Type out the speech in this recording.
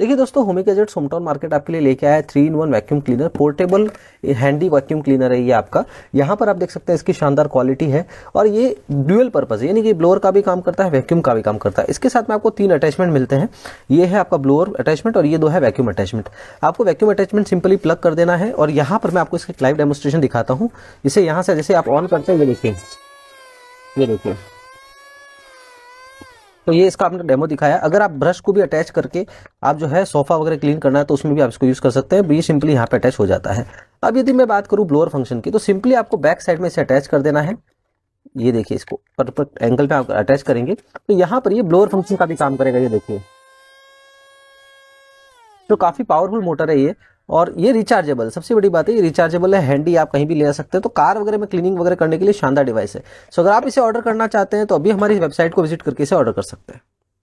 देखिए दोस्तों Homi gadget सोमटाउन market आपके लिए लेके आया है three in one vacuum cleaner portable handy vacuum cleaner है ये आपका यहाँ पर आप देख सकते हैं इसकी शानदार क्वालिटी है और ये ड्यूअल पर्पज यानी कि ब्लोअर का भी काम करता है वैक्यूम का भी काम करता है इसके साथ में आपको तीन अटैचमेंट मिलते हैं ये है आपका ब्लोअर अटैचमेंट और ये दो है वैक्यूम अटैचमेंट आपको वैक्यूम अटैचमेंट सिंपली प्लग कर देना है और यहाँ पर मैं आपको इसका लाइव डेमोस्ट्रेशन दिखाता हूँ इसे यहाँ से जैसे आप ऑन करते हैं ये देखिए ये देखिए तो ये इसका आपने डेमो दिखाया अगर आप ब्रश को भी अटैच करके आप जो है सोफा वगैरह क्लीन करना है तो उसमें भी आप इसको यूज़ कर सकते हैं ये सिंपली यहाँ पे अटैच हो जाता है अब यदि मैं बात करूँ ब्लोअर फंक्शन की तो सिंपली आपको बैक साइड में इसे अटैच कर देना है ये देखिए इसको परफेक्ट एंगल पे आप अटैच करेंगे तो यहाँ पर ये ब्लोअर फंक्शन का भी काम करेगा ये देखिए तो काफ़ी पावरफुल मोटर है ये और ये रिचार्जेबल सबसे बड़ी बात है ये रिचार्जेबल है हैंडी आप कहीं भी ले सकते हैं तो कार वगैरह में क्लीनिंग वगैरह करने के लिए शानदार डिवाइस है सो अगर आप इसे ऑर्डर करना चाहते हैं तो अभी हमारी वेबसाइट को विजिट करके इसे ऑर्डर कर सकते हैं